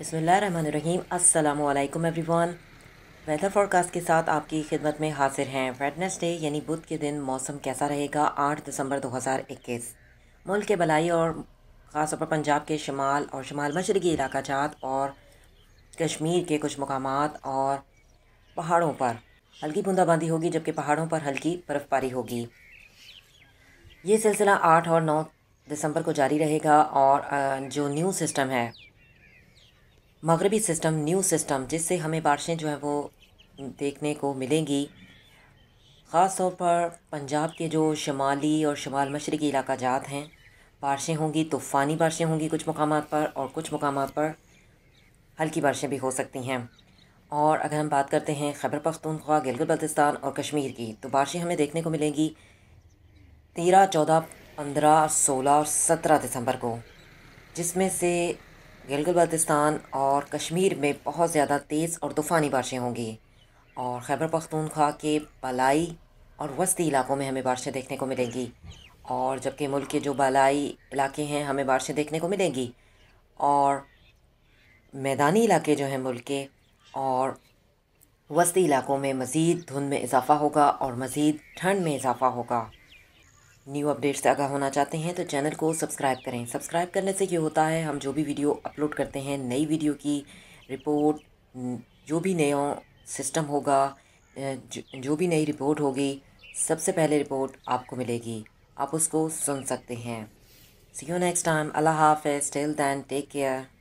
बसमीम अल्लाम everyone weather forecast के साथ आपकी खिदमत में हाजिर हैं डे यानी बुध के दिन मौसम कैसा रहेगा 8 दिसंबर 2021 मुल्क के बलाई और ख़ासतौर पर पंजाब के शमाल और शमाल मशरक़ी इलाका जात और कश्मीर के कुछ मकाम और पहाड़ों पर हल्की बूंदाबांदी होगी जबकि पहाड़ों पर हल्की बर्फ़बारी होगी ये सिलसिला आठ और नौ दिसंबर को जारी रहेगा और जो न्यू सिस्टम है मगरबी सिस्टम न्यू सिस्टम जिससे हमें बारिशें जो हैं वो देखने को मिलेंगी ख़ास तौर पर पंजाब के जो शुमाली और शुमाल मशरक़ी इलाका जात हैं बारिशें होंगी तूफ़ानी बारिशें होंगी कुछ मकाम पर और कुछ मकाम पर हल्की बारिशें भी हो सकती हैं और अगर हम बात करते हैं खैबर पख्तूनख्वा गिलगित बल्तिस्तान और कश्मीर की तो बारिशें हमें देखने को मिलेंगी तेरह चौदह पंद्रह सोलह और सत्रह दिसंबर को जिसमें से गिलगित बल्तिस्तान और कश्मीर में बहुत ज़्यादा तेज़ और तूफ़ानी बारिशें होंगी और खैबर पख्तूनख्वा के बलाई और वस्ती इलाकों में हमें बारिशें देखने को मिलेंगी और जबकि मुल्क के जो बालाई इलाके हैं हमें बारिशें देखने को मिलेंगी और मैदानी इलाके जो हैं मुल्क के और वस्ती इलाकों में मज़ीद धुंध में इजाफ़ा होगा और मज़ीद ठंड में इजाफ़ा होगा न्यू अपडेट्स से आगा होना चाहते हैं तो चैनल को सब्सक्राइब करें सब्सक्राइब करने से ये होता है हम जो भी वीडियो अपलोड करते हैं नई वीडियो की रिपोर्ट जो भी नया सिस्टम होगा जो भी नई रिपोर्ट होगी सबसे पहले रिपोर्ट आपको मिलेगी आप उसको सुन सकते हैं see you next time Allah हाफ टिल दैन टेक केयर